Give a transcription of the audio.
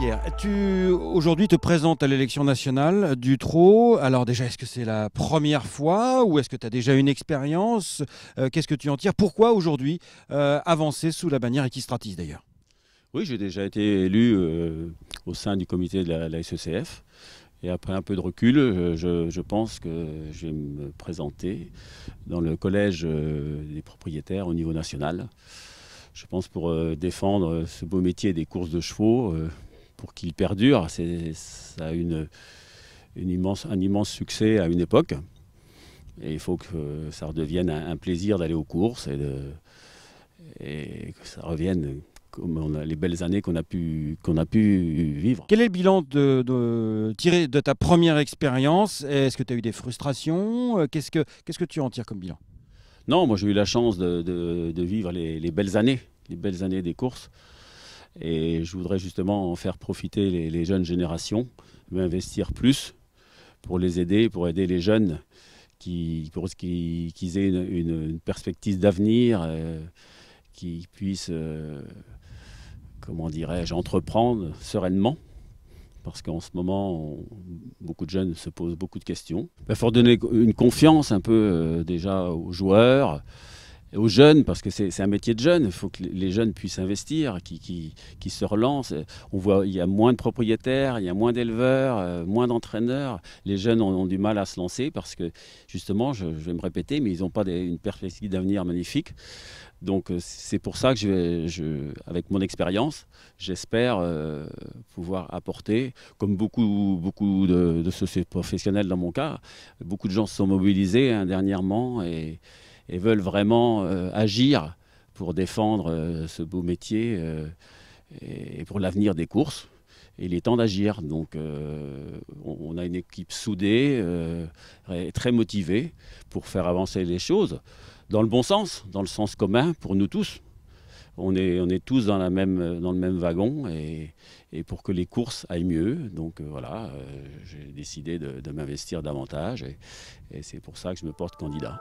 Pierre, tu aujourd'hui te présentes à l'élection nationale du Trot. Alors déjà, est-ce que c'est la première fois ou est-ce que tu as déjà une expérience euh, Qu'est-ce que tu en tires Pourquoi aujourd'hui euh, avancer sous la bannière Equistratis d'ailleurs Oui, j'ai déjà été élu euh, au sein du comité de la, SECF. Et après un peu de recul, je, pense que je vais me présenter dans le collège des propriétaires au niveau national je pense, pour défendre ce beau métier des courses de chevaux, pour qu'il perdure. C'est, ça une, immense, un immense succès à une époque. Et il faut que ça redevienne un, plaisir d'aller aux courses et, que ça revienne comme on a, les belles années qu'on a pu, a pu vivre. Quel est le bilan de, tirer tiré de ta première expérience Est-ce que tu as eu des frustrations qu'est-ce que, que tu en tires comme bilan Non, moi j'ai eu la chance de, vivre les, belles années, les belles années des courses. Et je voudrais justement en faire profiter les, jeunes générations, investir plus pour les aider, pour aider les jeunes qui, pour qu'ils aient une, perspective d'avenir, euh, qu'ils puissent, euh, comment dirais-je, entreprendre sereinement. Parce qu'en ce moment, beaucoup de jeunes se posent beaucoup de questions. Il faut donner une confiance un peu euh, déjà aux joueurs aux jeunes, parce que c'est un métier de jeunes, il faut que les jeunes puissent investir, qui, qui, qui, se relancent. On voit il y a moins de propriétaires, il y a moins d'éleveurs, euh, moins d'entraîneurs. Les jeunes ont, du mal à se lancer parce que, justement, je, vais me répéter, mais ils n'ont pas une perspective d'avenir magnifique. Donc euh, c'est pour ça que, je, je avec mon expérience, j'espère euh, pouvoir apporter, comme beaucoup, beaucoup de, de sociétés professionnelles dans mon cas, beaucoup de gens se sont mobilisés hein, dernièrement et et veulent vraiment euh, agir pour défendre euh, ce beau métier euh, et pour l'avenir des courses. il est temps d'agir. Donc on a une équipe soudée, très motivée pour faire avancer les choses dans le bon sens, dans le sens commun pour nous tous. On est, on est tous dans, la même, dans le même wagon et, pour que les courses aillent mieux. Donc voilà, j'ai décidé de, m'investir davantage et c'est pour ça que je me porte candidat.